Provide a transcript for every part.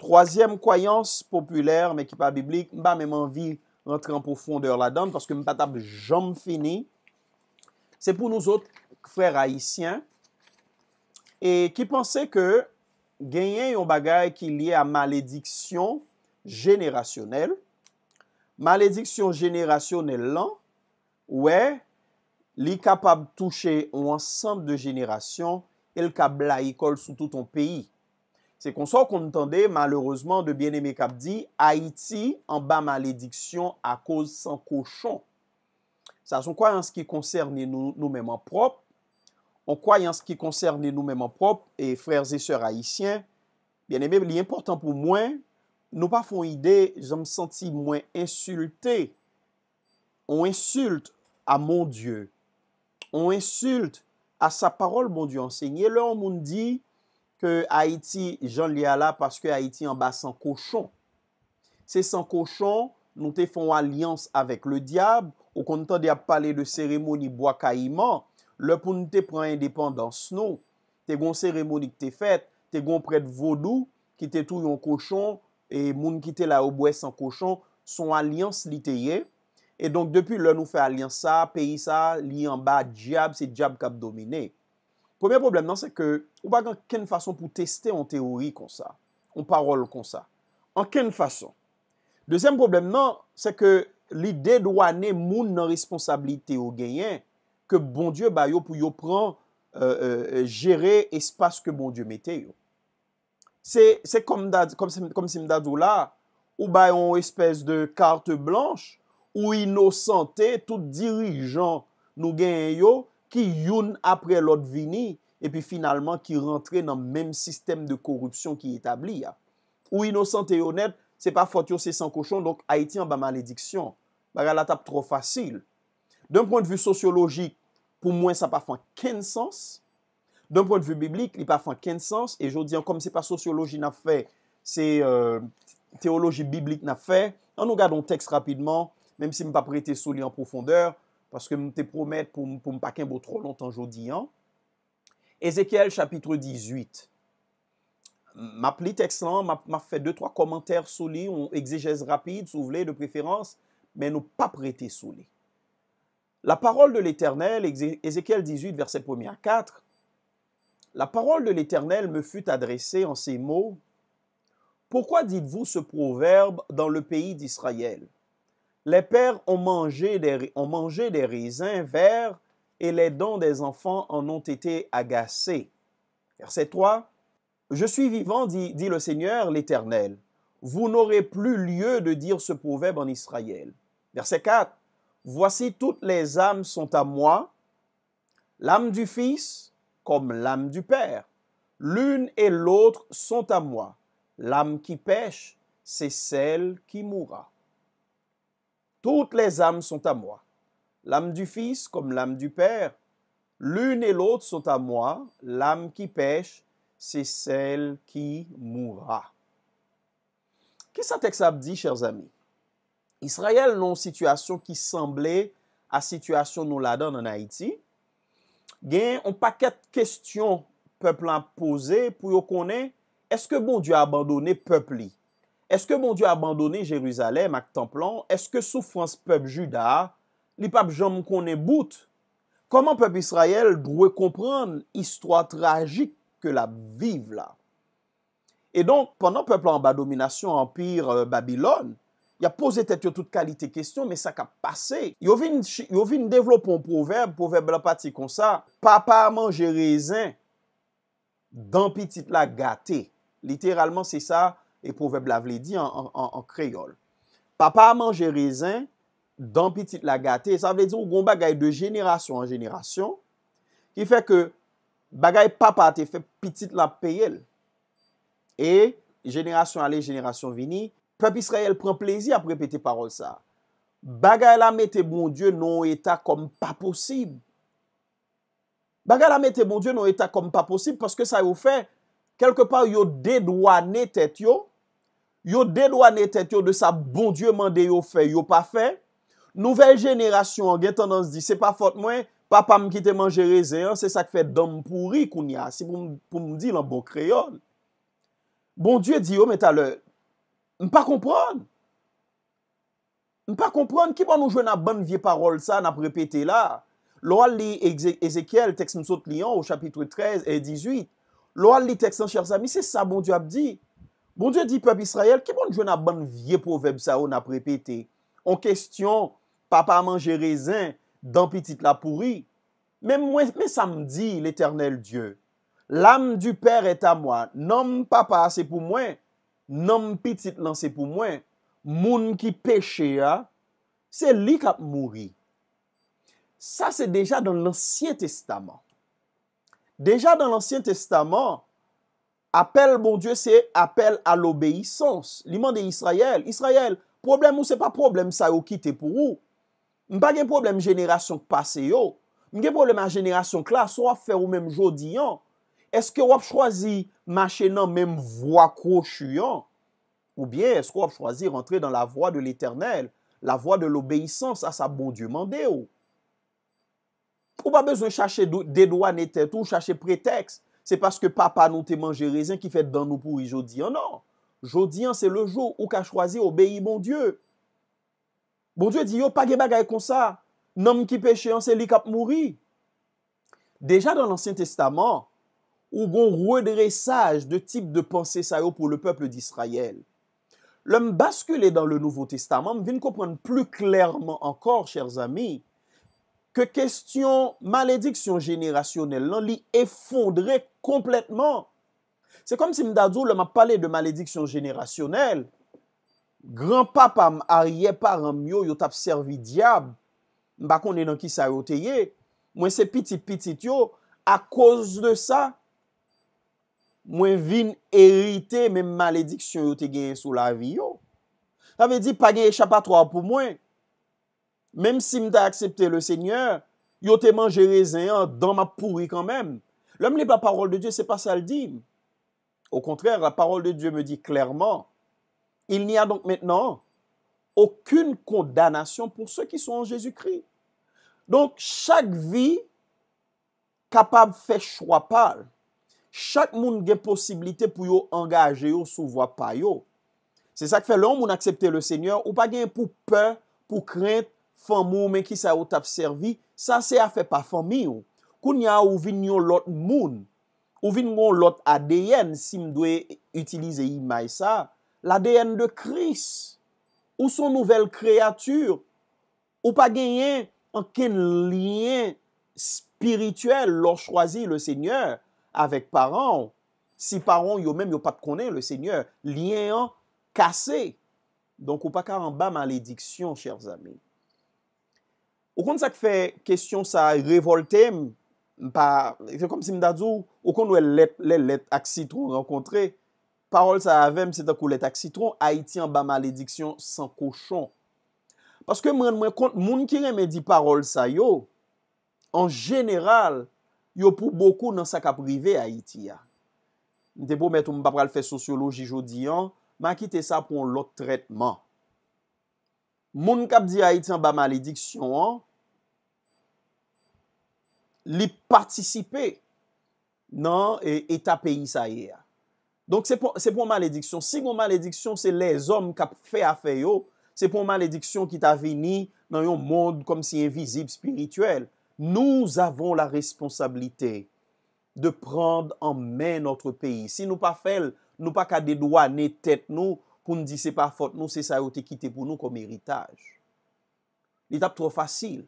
Troasyem kwayans populer me ki pa biblik, mba me manvi rentre an poufondeur la dan, paske m patap jom fini, se pou nouzot kfer haisyen, e ki panse ke genyen yon bagay ki liye a malediksyon jenerasyonel. Malediksyon jenerasyonel lan, oue, li kapab touche ou ansanp de jenerasyon, el ka bla yi kol sou touton peyi. Se konson kontande malereusement de Bien-Aimé Kapdi, Haïti en ba malédiksyon a koz san kochon. Sa son kwayans ki konserne nou mèman prop, on kwayans ki konserne nou mèman prop, et frères et sœurs haïsyen, Bien-Aimé, li important pou mwen, nou pa fon ide, jom senti mwen insulté. On insulte a mon dieu. On insulte a sa parol mon dieu enseigne. Le an moun di, ke Haiti jan li ala paske Haiti an ba san koshon. Se san koshon, nou te fon alians avèk le diab, ou kon tan di ap pale de seremoni bwa ka iman, lè pou nou te pran indépendans nou, te gon seremoni ke te fet, te gon pred vodou, ki te tou yon koshon, e moun ki te la obwe san koshon, son alians li te ye, e donk depi lè nou fe alians sa, peyi sa, li an ba diab, se diab kap dominey. Poubyen poublem nan se ke ou bag an ken fason pou teste an teori kon sa, an parol kon sa. An ken fason. Dezyen poublem nan se ke li dedwane moun nan responsabilite ou genyen ke bondye bayo pou yo pran jere euh, euh, espase ke bondye mete yo. Se kom sim dadou la, ou bayon espese de karte blanche ou inosante tout dirijan nou genyen yo ki youn apre lot vini, epi finalman ki rentre nan menm sistem de korupsyon ki etabli ya. Ou inosant e yonet, se pa fotyo se san kouchon, donk Haitian ba malediksyon. Ba gala tap tro fasyl. Donk pwant vyu sosiologik, pou mwen sa pa fwen ken sans. Donk pwant vyu biblik, li pa fwen ken sans, e jodi an kom se pa sosiologi na fe, se euh, teologi biblik na fe, an nou gadon tekst rapidman, menm se mi pa prete souli an profondeur, parce que je te promets pour pour pas qu'un beau trop longtemps aujourd'hui. Ézéchiel Ézéchiel, chapitre 18. Ma pli texte ma, ma deux trois commentaires commentaires solides, on rapide, sou de préférence, mais ne pas prêter sous lui. La parole de l'Éternel, Ézéchiel 18, verset 1 à 4, La parole de l'Éternel me fut adressée en ces mots, Pourquoi dites-vous ce proverbe dans le pays d'Israël les pères ont mangé des, ont mangé des raisins verts et les dents des enfants en ont été agacées. » Verset 3. Je suis vivant, dit, dit le Seigneur l'Éternel. Vous n'aurez plus lieu de dire ce proverbe en Israël. Verset 4. Voici toutes les âmes sont à moi, l'âme du Fils comme l'âme du Père. L'une et l'autre sont à moi. L'âme qui pêche, c'est celle qui mourra. Toutes les âmes sont à moi. L'âme du Fils comme l'âme du Père, l'une et l'autre sont à moi. L'âme qui pêche, c'est celle qui mourra. Qui que ça ça dit, chers amis? Israël non situation qui semblait à situation nous la donne en Haïti. Gen, on peuple peuple posée pour pour qu'on Est-ce que bon abandonné le peuple Eske moun diyo abandone Jeruzalem ak templan? Eske soufrans pep juda? Li pep jom konen bout? Koman pep Israel dwe kompran istwa trajik ke la vive la? E donk, pwennan pep la anba domination anpire euh, Babylon, ya pose tet yo tout kalite kestyon, me sa ka pase. Yo vin devlopon pou verbe, pou verbe la pati kon sa, pa pa man jerezan, dan pi tit la gate. Literalman se sa, E pouveb la vle di an kreyol. Papa a manje rezin, dan pitit la gate. Sa vle di ou goun bagay de jenerasyon an jenerasyon. Ki fe ke bagay papa a te fe pitit la peyel. E jenerasyon ale, jenerasyon vini. Pep Israel pren plezi ap repete parol sa. Bagay la mette moun die nou eta kom pa posib. Bagay la mette moun die nou eta kom pa posib paske sa yo fe. Kelke pa yo dedouane tet yo. Yo de lwa netet, yo de sa bon die mande yo fe, yo pa fe, nouvel jenerasyon an gen tendans di, se pa fote mwen, papa mkite man jereze an, se sa kfe dame pouri koun ya, se pou mdi lan bon kreyon. Bon die di yo, men taler, mpa kompran, mpa kompran, ki ban nou jwen nan ban vie parol sa, nan prepe te la, lwa li Ezekiel, tekst msot li an, ou chapitre 13 et 18, lwa li tekst an chers ami, se sa bon die ap di. Bon Dje di pep Israel, ki bon djou na ban vie poveb sa ou na prepete? On kestyon, papa manje rezin, dan pitit la pouri. Men sam di l'Eternel Dje. Lam du per non, et a mwa, nanm papa se pou mwen, nanm pitit lan se pou mwen. Moun ki peche ya, se li kap mouri. Sa se deja dan l'Ancien Testament. Deja dan l'Ancien Testament... Apele, bon dieu, se apele al obeysans. Li mande Yisrael. Yisrael, problem ou se pa problem sa ou kite pou ou? Mpa gen problem jenerasyon k pase yo? Mke problem a jenerasyon k la, so a fe ou menm jo diyan? Eske wap chwazi machenan menm vo akro chuyan? Ou bien, eske wap chwazi rentre dan la vo a de l'eternel? La vo a de l'obeysans a sa bon dieu mande ou? Ou pa bezon chache dedwa neten tou, chache preteks? se paske papa nou teman jerezien ki fet dan nou pou i jodiyan oh nan. Jodiyan se le jo ou ka chwazi obayi bon dieu. Bon dieu di yo, page bagay kon sa, nan m ki peche an se li kap mouri. Deja dan lansyen testaman, ou gon rwèdre saj de tip de panse sa yo pou le peple di Israel. Lèm baskule dan le nouvo testaman, m vin komprenn plou klèrman ankor, chèr zami, ke kestyon malediksyon jenerasyonel nan li efondre kompletman. Se kom si m dadou la ma pale de malediksyon jenerasyonel, gran papa m a rye par an myo yot ap servi diyab, m bakon nenan ki sa yote ye, mwen se pitit pitit yo, a koz de sa, mwen vin erite men malediksyon yote genye sou la vi yo. Sa ve di pa genye chapatwa pou mwen, Même si mta accepté le seigneur, yo te raisin oh, dans ma pourrie quand même. L'homme L'homme pas la parole de Dieu, c'est pas ça le dit. Au contraire, la parole de Dieu me dit clairement, il n'y a donc maintenant aucune condamnation pour ceux qui sont en Jésus-Christ. Donc, chaque vie capable de faire choix par. Chaque monde a possibilité pour engager yo sous voie par C'est ça que fait l'homme on accepter le Seigneur ou pas pour peur, pour crainte, fan mou men ki sa ou tap servi, sa se a fe pa fan mi ou. Koun ya ou vin yon lot moun, ou vin yon lot ADN, si mdwe utilize yi may sa, l'ADN de Kris, ou son nouvel kreatur, ou pa genyen an ken liyen spirituel lor chwazi le seigneur avèk paran, si paran yo men yo pat konen le seigneur, liyen yon kase. Donk ou pa karan ba malediksyon, chèr zami. Okon sa k fe kestyon sa revolte, mpa, ek se kom si mdadou, okon nou e let, let, let aksitron renkontre, parol sa avem se takou let aksitron, Haitian ba malediksyon san koshon. Paske mwen mwen kont, moun kirem e di parol sa yo, an jeneral, yo pou boku nan sa ka prive Haiti ya. Nde pou mwen tou mwen pa pral fe sosyoloji jodi an, ma ki te sa pou an lot tretman. Moun kap di a ityan ba malediksyon an, li patisipe nan e eta peyi sa ye a. Donk se pou malediksyon. Se pou malediksyon se les om kap fe a fe yo, se pou malediksyon ki ta veni nan yon moun kom si evizib spirituel. Nou zavon la responsabilite de prend an men notre peyi. Si nou pa fel, nou pa ka de dwa ne tet nou, pou n di se pa fote nou se sa yo te kite pou nou kom eritaj. Li tap tro fasil.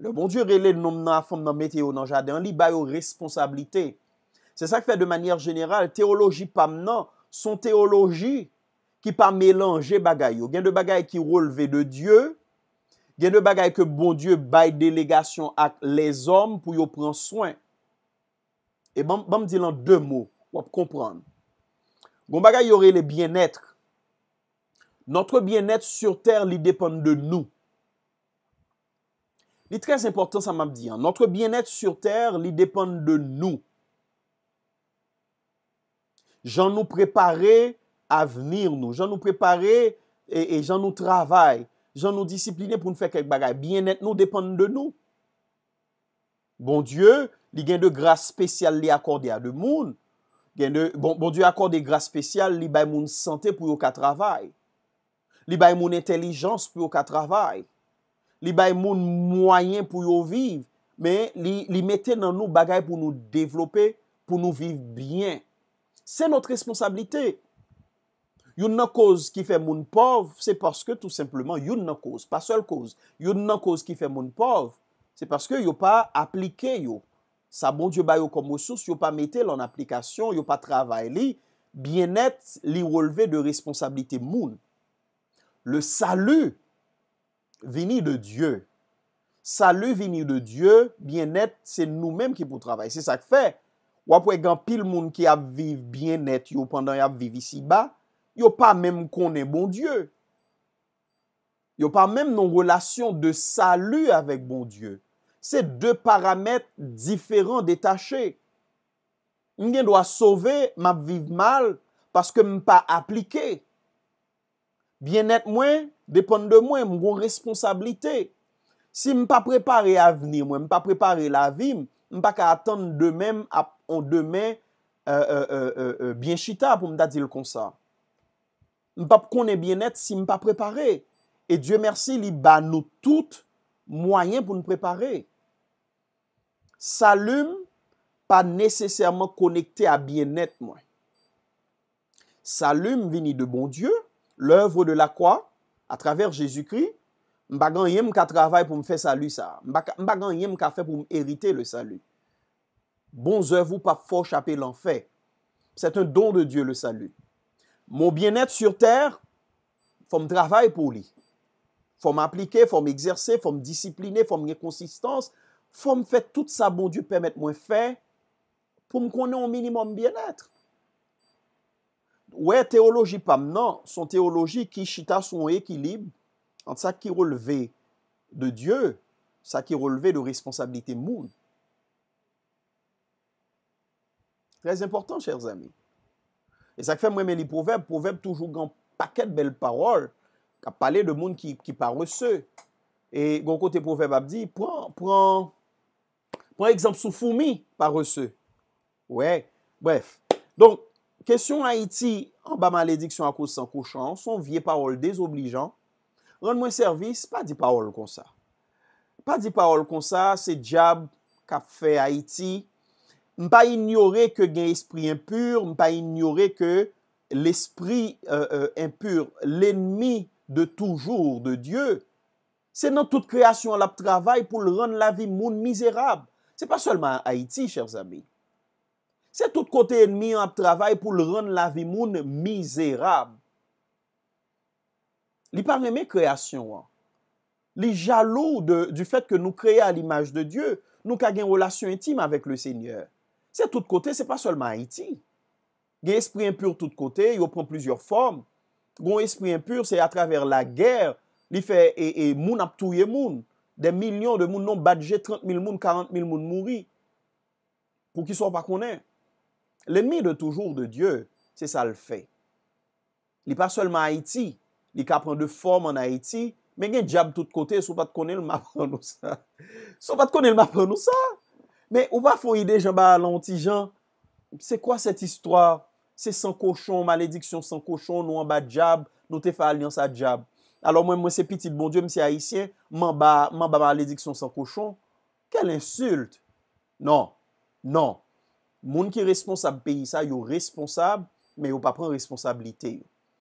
Le bon die rele nan fom nan mete yo nan jade, an li bay yo responsabilite. Se sa k fe de manyer jeneral, teologi pam nan, son teologi ki pa melange bagay yo. Gen de bagay ki roleve de die, gen de bagay ke bon die bay delegasyon ak les om pou yo pran swen. E ban m di lan de mou, wap kompranm. Gon bagay yore le bien etre. Notre bien etre sur terre, li depande de nou. Li tres important sa mam diyan. Notre bien etre sur terre, li depande de nou. Jan nou prepare avenir nou. Jan nou prepare et jan nou travaye. Jan nou disipline pou nou fek kek bagay. Bien etre nou depande de nou. Bon dieu, li gen de grase spesyal li akorde a de moun. Bon, bon di akor de gra spesyal, li bay moun sante pou yo ka travay. Li bay moun entelijans pou yo ka travay. Li bay moun mwayen pou yo viv. Men, li mette nan nou bagay pou nou devlope, pou nou viv bien. Se not responsabilite. Yon nan koz ki fe moun pov, se paske tout simplement yon nan koz, pa sol koz. Yon nan koz ki fe moun pov, se paske yo pa aplike yo. Sa bon dieu ba yo komosous, yo pa metel an aplikasyon, yo pa travay li, bienet li woleve de responsablite moun. Le salu vini de dieu. Salu vini de dieu, bienet, se nou menm ki pou travay. Se sa k fe. Wapwe gen pil moun ki ap viv bienet yo pandan ap viv isi ba, yo pa menm konen bon dieu. Yo pa menm nou relasyon de salu avèk bon dieu. Se dè paramèt diferant, detachè. Mwen gen do a sove, m ap vive mal, paske m pa aplike. Bien et mwen, depon de mwen, m wou responsabilite. Si m pa prepare avni mwen, m pa prepare la vi, m pa ka atan de mèm ap on de mè bienshita pou m da dil konsa. M pa pou konen bien et si m pa prepare. E Diyo mersi li ba nou tout mwayen pou m prepare. Salume, pa neseserman konekte a bienet mwen. Salume vini de bon dieu, l'oeuvre de la kwa, a traver Jésus-Christ, mba gan yem ka travay pou mfe salu sa. Mba gan yem ka fe pou m erite le salu. Bon zevou pa foch apel an fe. Sèt un don de dieu le salu. Mon bienet sur ter, fòm travay pou li. Fòm aplike, fòm exerse, fòm disipline, fòm rekonsistans, Fò bon m fè tout sa bon djou pèmèt mwen fè, pou m konè an minimum m byenètre. Ouè, teologi pam nan, son teologi ki chita son ekilib an sa ki relevé de djou, sa ki relevé de responsabilité moun. Très important, chers amis. E sa k fè mwen men li pouveb, pouveb toujou gant pakèd bel parol, ka pale de moun ki parle se. E gon kote pouveb ap di, pran, pran, Mwen ekzamp sou foumi pa rese. Ouè, bref. Don, kesyon Haiti, an ba malediksyon akousan kouchan, son vie parol dezoblijan, ren mwen servis, pa di parol kon sa. Pa di parol kon sa, se Diab kap fe Haiti, mpa ignore ke gen espri impur, mpa ignore ke l'espri euh, euh, impur, l'enmi de toujou de Diyo, se nan tout kreasyon la p travay pou l ren la vi moun mizerab. Se pa solman Haiti, chèr zami. Se tout kote en mi an ap travay pou l ren la vi moun mizerab. Li pa reme kreasyon an. Li jalou du fèt ke nou kreya l imaj de Diyo, nou ka gen olasyon intim avèk le Seigneur. Se tout kote, se pa solman Haiti. Gen espri impur tout kote, yo proun plizior form. Gon espri impur, se a travèr la gèr, li fè e, e moun ap touye moun. De milyon de moun non batje, 30.000 moun, 40.000 moun mouri. Pou ki sou pa konen. L'enmi de toujou de Diyo, se sa l'fè. Li pa solman Haiti, li ka pren de form an Haiti, men gen Diyab tout kote sou pat konen l'ma pren nou sa. Sou pat konen l'ma pren nou sa. Men ou pa foun ide jen ba lantijan, se kwa set istwa? Se san koshon, malediksyon san koshon, nou an bat Diyab, nou te fa aliansa Diyab. alo mwen mwen se pitit bon diw msi haisyen, man ba maledik son san koshon, kel insult? Nan, nan, moun ki responsab peyi sa yo responsab, men yo pa pren responsabilite yo.